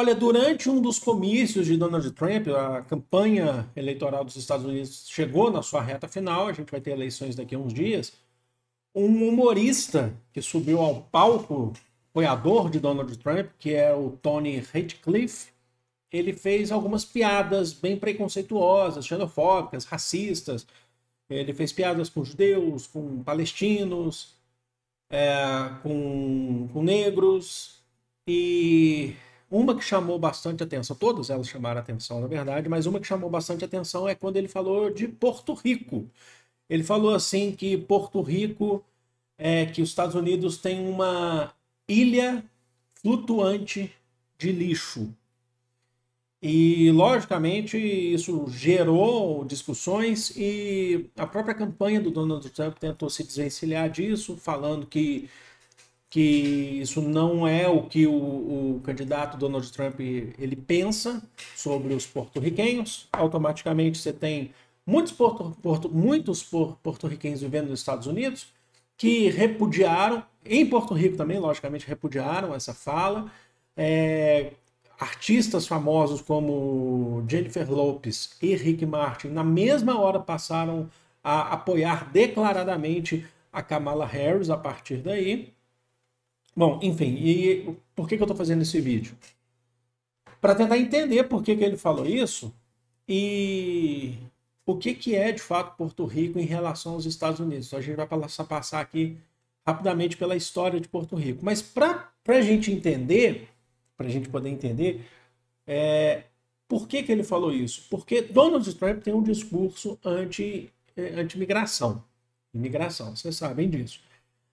Olha, durante um dos comícios de Donald Trump, a campanha eleitoral dos Estados Unidos chegou na sua reta final, a gente vai ter eleições daqui a uns dias. Um humorista que subiu ao palco, apoiador de Donald Trump, que é o Tony Ratcliffe, ele fez algumas piadas bem preconceituosas, xenofóbicas, racistas. Ele fez piadas com judeus, com palestinos, é, com, com negros. E uma que chamou bastante atenção, todas elas chamaram atenção, na verdade, mas uma que chamou bastante atenção é quando ele falou de Porto Rico. Ele falou assim que Porto Rico é que os Estados Unidos tem uma ilha flutuante de lixo. E, logicamente, isso gerou discussões e a própria campanha do Donald Trump tentou se desvencilhar disso, falando que que isso não é o que o, o, candidato Donald Trump ele pensa sobre os porto-riquenhos. Automaticamente você tem muitos porto-riquenhos porto, porto vivendo nos Estados Unidos que repudiaram, em Porto Rico também, logicamente, repudiaram essa fala. É, artistas famosos como Jennifer Lopes e Rick Martin, na mesma hora, passaram a apoiar declaradamente a Kamala Harris a partir daí. Bom, enfim, e por que, que eu estou fazendo esse vídeo? Para tentar entender por que, que ele falou isso e o que, que é de fato Porto Rico em relação aos Estados Unidos. Então, a gente vai passar aqui rapidamente pela história de Porto Rico. Mas para a gente entender, para a gente poder entender, é, por que, que ele falou isso? Porque Donald Trump tem um discurso anti-imigração. anti é, Imigração, vocês sabem disso.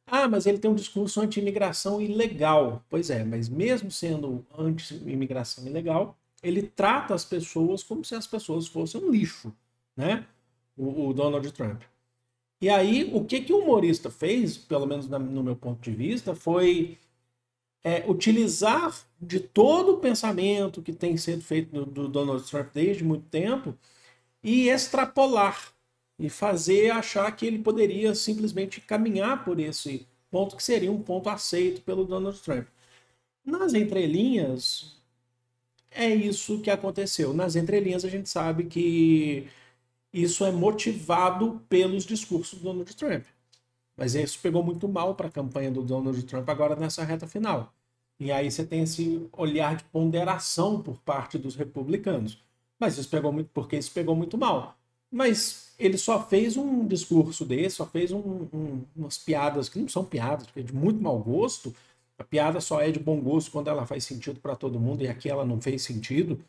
Ah, mas ele tem um discurso anti-imigração ilegal. Pois é, mas mesmo sendo anti-imigração ilegal, ele trata as pessoas como se as pessoas fossem um lixo, né? O, o Donald Trump. E aí, o que, que o humorista fez, pelo menos na, no meu ponto de vista, foi é, utilizar de todo o pensamento que tem sido feito do, do Donald Trump desde muito tempo e extrapolar e fazer achar que ele poderia simplesmente caminhar por esse ponto que seria um ponto aceito pelo Donald Trump. Nas entrelinhas, é isso que aconteceu. Nas entrelinhas, a gente sabe que isso é motivado pelos discursos do Donald Trump. Mas isso pegou muito mal para a campanha do Donald Trump agora nessa reta final. E aí você tem esse olhar de ponderação por parte dos republicanos. Mas isso pegou muito, porque isso pegou muito mal. Mas ele só fez um discurso desse, só fez um, um, umas piadas que não são piadas, porque é de muito mau gosto. A piada só é de bom gosto quando ela faz sentido para todo mundo e aqui ela não fez sentido,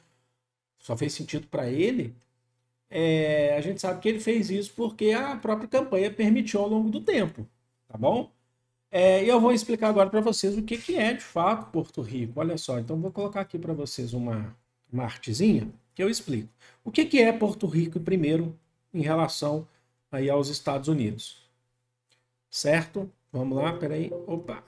só fez sentido para ele. É, a gente sabe que ele fez isso porque a própria campanha permitiu ao longo do tempo, tá bom? É, e eu vou explicar agora para vocês o que, que é de fato Porto Rico. Olha só, então vou colocar aqui para vocês uma, uma artezinha que eu explico. O que, que é Porto Rico primeiro em relação aí aos Estados Unidos. Certo? Vamos lá, peraí. Opa.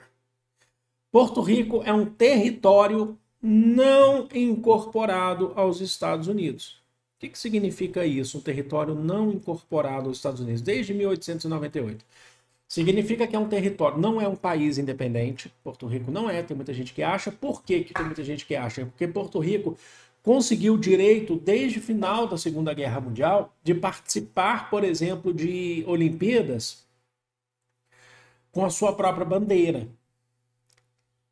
Porto Rico é um território não incorporado aos Estados Unidos. O que, que significa isso, um território não incorporado aos Estados Unidos, desde 1898? Significa que é um território, não é um país independente. Porto Rico não é, tem muita gente que acha. Por que, que tem muita gente que acha? Porque Porto Rico conseguiu o direito, desde o final da Segunda Guerra Mundial, de participar, por exemplo, de Olimpíadas com a sua própria bandeira.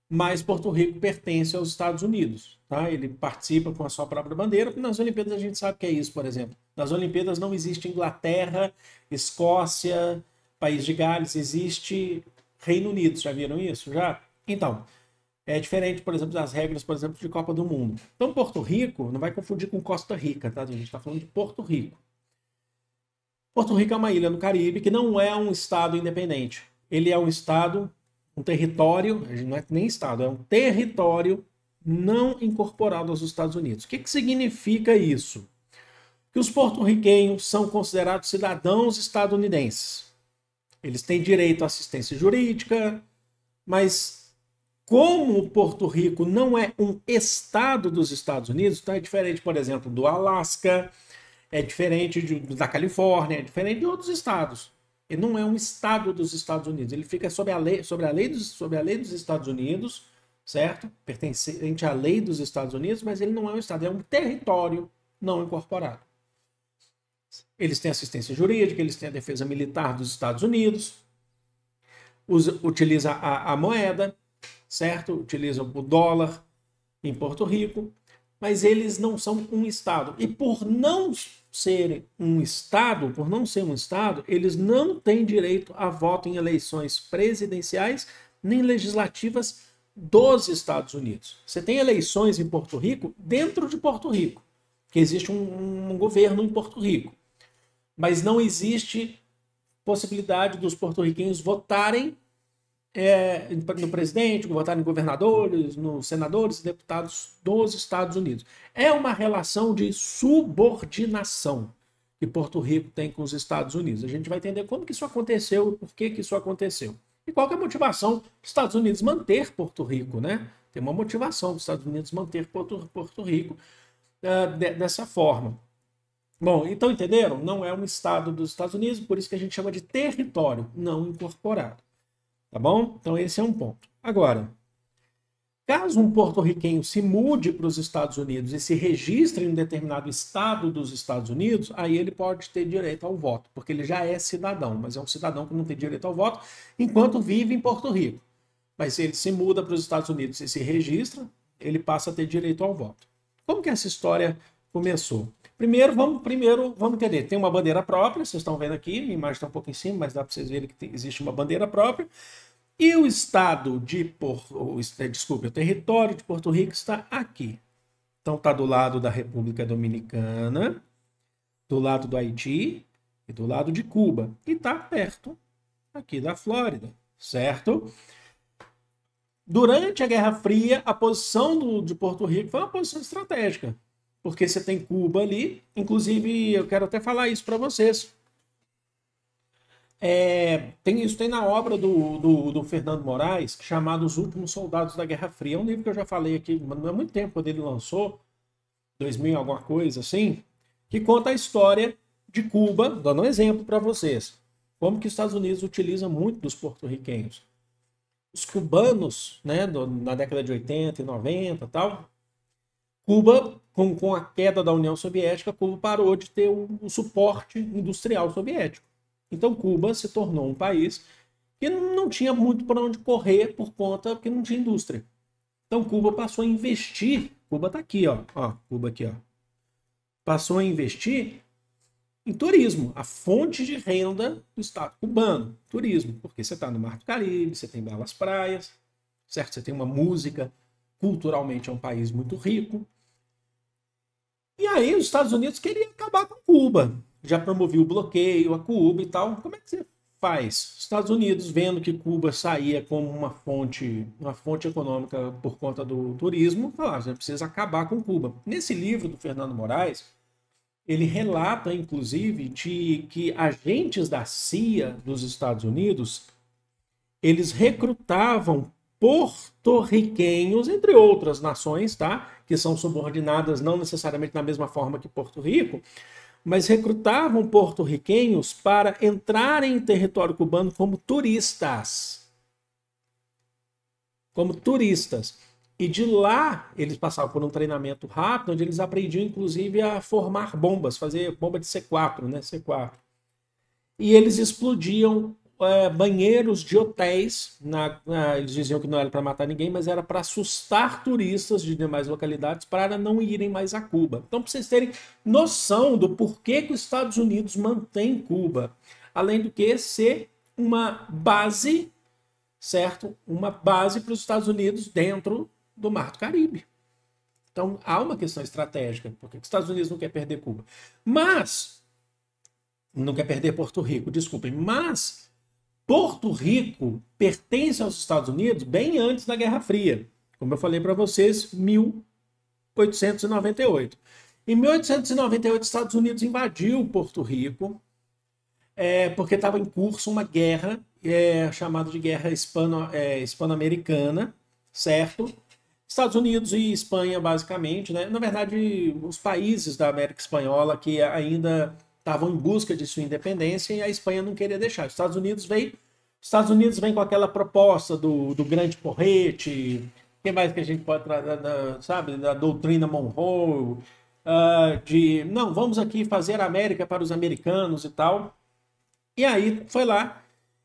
Mas Porto Rico pertence aos Estados Unidos. Tá? Ele participa com a sua própria bandeira, porque nas Olimpíadas a gente sabe que é isso, por exemplo. Nas Olimpíadas não existe Inglaterra, Escócia, País de Gales, existe Reino Unido. Já viram isso? Já? Então, é diferente, por exemplo, das regras, por exemplo, de Copa do Mundo. Então, Porto Rico, não vai confundir com Costa Rica, tá? A gente está falando de Porto Rico. Porto Rico é uma ilha no Caribe que não é um estado independente. Ele é um estado, um território, não é nem estado, é um território não incorporado aos Estados Unidos. O que, que significa isso? Que os porto-riquenhos são considerados cidadãos estadunidenses. Eles têm direito à assistência jurídica, mas como Porto Rico não é um estado dos Estados Unidos, então é diferente, por exemplo, do Alasca, é diferente de, da Califórnia, é diferente de outros estados. Ele não é um estado dos Estados Unidos, ele fica sob a lei, sobre a lei, dos, sobre a lei dos Estados Unidos, certo? Pertencente à lei dos Estados Unidos, mas ele não é um estado, é um território não incorporado. Eles têm assistência jurídica, eles têm a defesa militar dos Estados Unidos, usa, utiliza a, a moeda, certo? Utilizam o dólar em Porto Rico, mas eles não são um Estado. E por não serem um Estado, por não ser um Estado, eles não têm direito a voto em eleições presidenciais nem legislativas dos Estados Unidos. Você tem eleições em Porto Rico dentro de Porto Rico, que existe um, um governo em Porto Rico, mas não existe possibilidade dos porto-riquenhos votarem é, no presidente, votar em governadores, nos senadores e deputados dos Estados Unidos. É uma relação de subordinação que Porto Rico tem com os Estados Unidos. A gente vai entender como que isso aconteceu e por que, que isso aconteceu. E qual é a motivação dos Estados Unidos manter Porto Rico, né? Tem uma motivação dos Estados Unidos manter Porto, Porto Rico uh, de, dessa forma. Bom, então entenderam? Não é um estado dos Estados Unidos, por isso que a gente chama de território não incorporado. Tá bom? Então esse é um ponto. Agora, caso um porto-riquenho se mude para os Estados Unidos e se registre em um determinado estado dos Estados Unidos, aí ele pode ter direito ao voto, porque ele já é cidadão, mas é um cidadão que não tem direito ao voto enquanto vive em Porto Rico. Mas se ele se muda para os Estados Unidos e se registra, ele passa a ter direito ao voto. Como que essa história começou? Primeiro, vamos, primeiro, vamos entender. Tem uma bandeira própria, vocês estão vendo aqui, minha imagem está um pouco em cima, mas dá para vocês verem que tem, existe uma bandeira própria. E o estado de Porto, é, desculpe, o território de Porto Rico está aqui. Então está do lado da República Dominicana, do lado do Haiti e do lado de Cuba. E está perto aqui da Flórida, certo? Durante a Guerra Fria, a posição do, de Porto Rico foi uma posição estratégica porque você tem Cuba ali. Inclusive, eu quero até falar isso para vocês. É, tem isso tem na obra do, do, do, Fernando Moraes, chamado Os Últimos Soldados da Guerra Fria. É um livro que eu já falei aqui, mas não é muito tempo quando ele lançou, 2000 alguma coisa assim, que conta a história de Cuba, dando um exemplo para vocês. Como que os Estados Unidos utilizam muito dos porto-riquenhos. Os cubanos, né, do, na década de 80 e 90 tal, Cuba, com, com a queda da União Soviética, Cuba parou de ter o, suporte industrial soviético. Então Cuba se tornou um país que não tinha muito para onde correr por conta que não tinha indústria. Então Cuba passou a investir. Cuba está aqui, ó. ó. Cuba aqui, ó. Passou a investir em turismo, a fonte de renda do Estado cubano, turismo, porque você está no Mar do Caribe, você tem belas praias, certo? Você tem uma música, culturalmente é um país muito rico, e aí os Estados Unidos queriam acabar com Cuba. Já promoviu o bloqueio a Cuba e tal. Como é que você faz? Estados Unidos vendo que Cuba saía como uma fonte, uma fonte econômica por conta do turismo, falaram, ah, você precisa acabar com Cuba. Nesse livro do Fernando Moraes, ele relata, inclusive, de que agentes da CIA dos Estados Unidos eles recrutavam porto-riquenhos, entre outras nações, tá? Que são subordinadas não necessariamente na mesma forma que Porto Rico, mas recrutavam porto-riquenhos para entrarem em território cubano como turistas. Como turistas. E de lá eles passavam por um treinamento rápido, onde eles aprendiam inclusive a formar bombas, fazer bomba de C4, né? C4. E eles explodiam é, banheiros de hotéis. Na, na, eles diziam que não era para matar ninguém, mas era para assustar turistas de demais localidades para não irem mais a Cuba. Então, para vocês terem noção do porquê que os Estados Unidos mantém Cuba, além do que ser uma base, certo? Uma base para os Estados Unidos dentro do Mar do Caribe. Então, há uma questão estratégica. porque os Estados Unidos não quer perder Cuba? Mas, não quer perder Porto Rico, desculpem, mas Porto Rico pertence aos Estados Unidos bem antes da Guerra Fria, como eu falei para vocês, 1898. Em 1898, os Estados Unidos invadiu Porto Rico é, porque estava em curso uma guerra é, chamada de Guerra Hispano, é, Hispano-Americana, certo? Estados Unidos e Espanha, basicamente, né? Na verdade, os países da América Espanhola que ainda estavam em busca de sua independência e a Espanha não queria deixar. Os Estados Unidos vem, Estados Unidos vem com aquela proposta do, do grande porrete, que mais que a gente pode trazer, sabe, da doutrina Monroe, uh, de não, vamos aqui fazer a América para os americanos e tal. E aí foi lá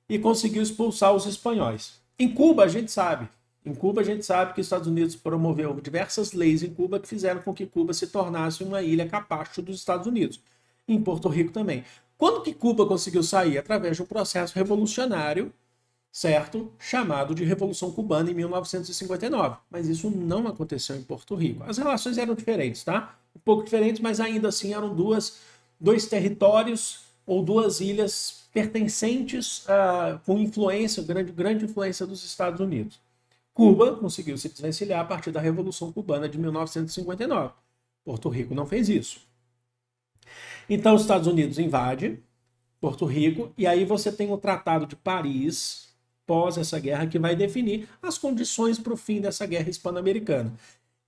e conseguiu expulsar os espanhóis. Em Cuba a gente sabe, em Cuba, a gente sabe que os Estados Unidos promoveu diversas leis em Cuba que fizeram com que Cuba se tornasse uma ilha capacho dos Estados Unidos em Porto Rico também. Quando que Cuba conseguiu sair? Através de um processo revolucionário, certo? Chamado de Revolução Cubana em 1959. Mas isso não aconteceu em Porto Rico. As relações eram diferentes, tá? Um pouco diferentes, mas ainda assim eram duas, dois territórios ou duas ilhas pertencentes a, ah, com influência, grande, grande influência dos Estados Unidos. Cuba conseguiu se desvencilhar a partir da Revolução Cubana de 1959. Porto Rico não fez isso. Então, os Estados Unidos invade Porto Rico, e aí você tem o Tratado de Paris, pós essa guerra, que vai definir as condições para o fim dessa guerra hispano-americana.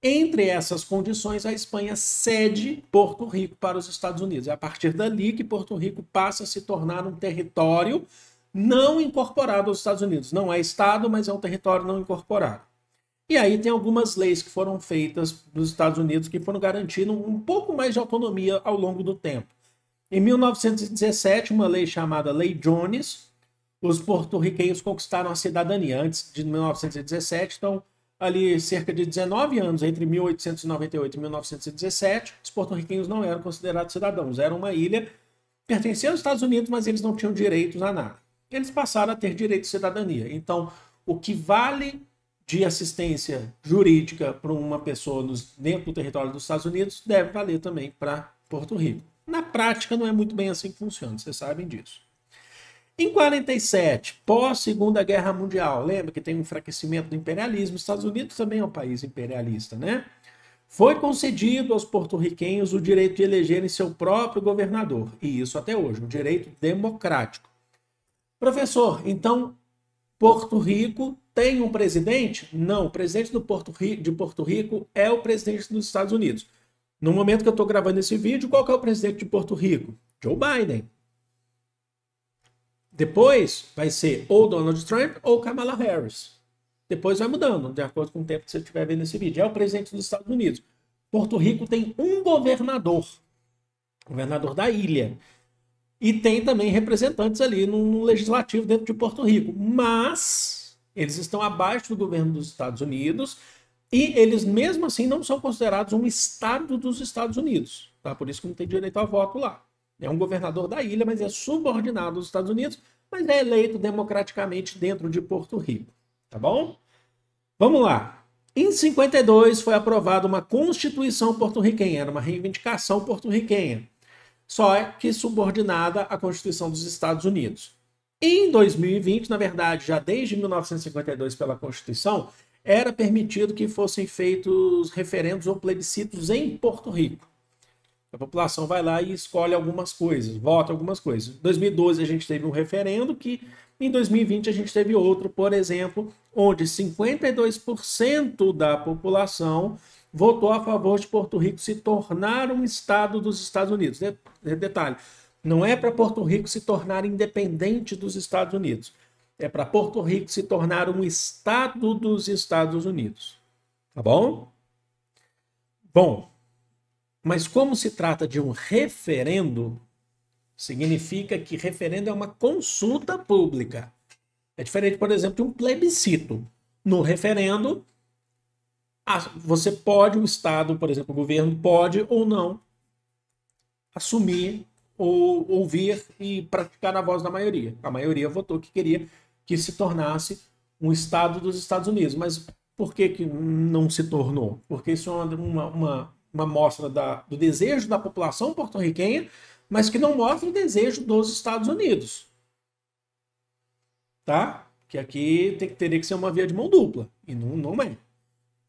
Entre essas condições, a Espanha cede Porto Rico para os Estados Unidos. É a partir dali que Porto Rico passa a se tornar um território não incorporado aos Estados Unidos. Não é Estado, mas é um território não incorporado. E aí tem algumas leis que foram feitas nos Estados Unidos que foram garantindo um pouco mais de autonomia ao longo do tempo. Em 1917, uma lei chamada Lei Jones, os porto-riquenhos conquistaram a cidadania antes de 1917, então ali cerca de 19 anos, entre 1898 e 1917, os porto-riquenhos não eram considerados cidadãos, eram uma ilha, pertenciam aos Estados Unidos, mas eles não tinham direitos a nada. Eles passaram a ter direito de cidadania. Então, o que vale de assistência jurídica para uma pessoa nos, dentro do território dos Estados Unidos deve valer também para Porto Rico. Na prática, não é muito bem assim que funciona, vocês sabem disso. Em 47, pós Segunda Guerra Mundial, lembra que tem um enfraquecimento do imperialismo, os Estados Unidos também é um país imperialista, né? Foi concedido aos porto-riquenhos o direito de elegerem seu próprio governador, e isso até hoje, um direito democrático. Professor, então Porto Rico tem um presidente? Não, o presidente do Porto de Porto Rico é o presidente dos Estados Unidos. No momento que eu estou gravando esse vídeo, qual é o presidente de Porto Rico? Joe Biden. Depois vai ser ou Donald Trump ou Kamala Harris. Depois vai mudando, de acordo com o tempo que você estiver vendo esse vídeo. É o presidente dos Estados Unidos. Porto Rico tem um governador, governador da ilha. E tem também representantes ali no legislativo dentro de Porto Rico. Mas eles estão abaixo do governo dos Estados Unidos e eles, mesmo assim, não são considerados um estado dos Estados Unidos. Tá? Por isso que não tem direito a voto lá. É um governador da ilha, mas é subordinado aos Estados Unidos, mas é eleito democraticamente dentro de Porto Rico. Tá bom? Vamos lá. Em 52 foi aprovada uma Constituição porto-riquenha, era uma reivindicação porto-riquenha, só é que subordinada à Constituição dos Estados Unidos. Em 2020, na verdade, já desde 1952 pela Constituição, era permitido que fossem feitos referendos ou plebiscitos em Porto Rico. A população vai lá e escolhe algumas coisas, vota algumas coisas. Em 2012 a gente teve um referendo que em 2020 a gente teve outro, por exemplo, onde 52% da população votou a favor de Porto Rico se tornar um estado dos Estados Unidos. Detalhe, não é para Porto Rico se tornar independente dos Estados Unidos. É para Porto Rico se tornar um estado dos Estados Unidos. Tá bom? Bom, mas como se trata de um referendo, significa que referendo é uma consulta pública. É diferente, por exemplo, de um plebiscito. No referendo, você pode, o Estado, por exemplo, o governo, pode ou não assumir ouvir e praticar na voz da maioria. A maioria votou que queria que se tornasse um Estado dos Estados Unidos. Mas por que, que não se tornou? Porque isso é uma, uma, uma mostra da, do desejo da população porto-riquenha, mas que não mostra o desejo dos Estados Unidos. Tá? Que aqui tem, teria que ser uma via de mão dupla. E não, não é.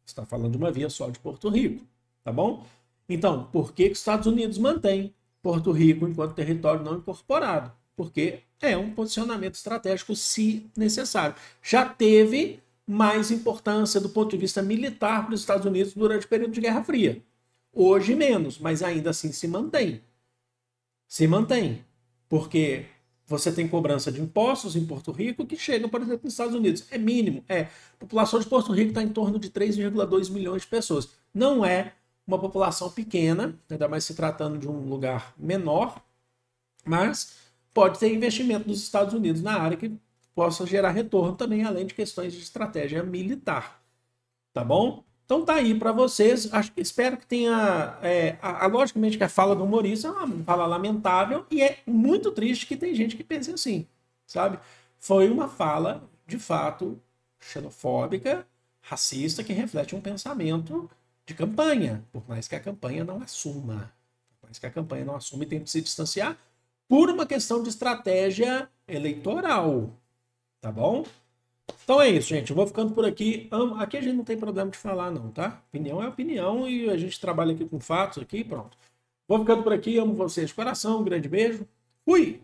está falando de uma via só de Porto Rico. Tá bom? Então, por que, que os Estados Unidos mantém Porto Rico enquanto território não incorporado, porque é um posicionamento estratégico se necessário. Já teve mais importância do ponto de vista militar para os Estados Unidos durante o período de Guerra Fria. Hoje menos, mas ainda assim se mantém. Se mantém, porque você tem cobrança de impostos em Porto Rico que chegam, por exemplo, nos Estados Unidos. É mínimo, é. A população de Porto Rico está em torno de 3,2 milhões de pessoas. Não é uma população pequena, ainda mais se tratando de um lugar menor, mas pode ter investimento dos Estados Unidos na área que possa gerar retorno também, além de questões de estratégia militar. Tá bom? Então tá aí para vocês. Acho, espero que tenha. É, a, a, logicamente que a fala do humorista é uma fala lamentável e é muito triste que tem gente que pense assim, sabe? Foi uma fala, de fato, xenofóbica, racista, que reflete um pensamento de campanha, por mais que a campanha não assuma. Por mais que a campanha não assuma e tem que se distanciar por uma questão de estratégia eleitoral. Tá bom? Então é isso, gente. Eu vou ficando por aqui. Aqui a gente não tem problema de falar, não, tá? Opinião é opinião e a gente trabalha aqui com fatos aqui, pronto. Vou ficando por aqui. Amo vocês de coração. Um grande beijo. Fui!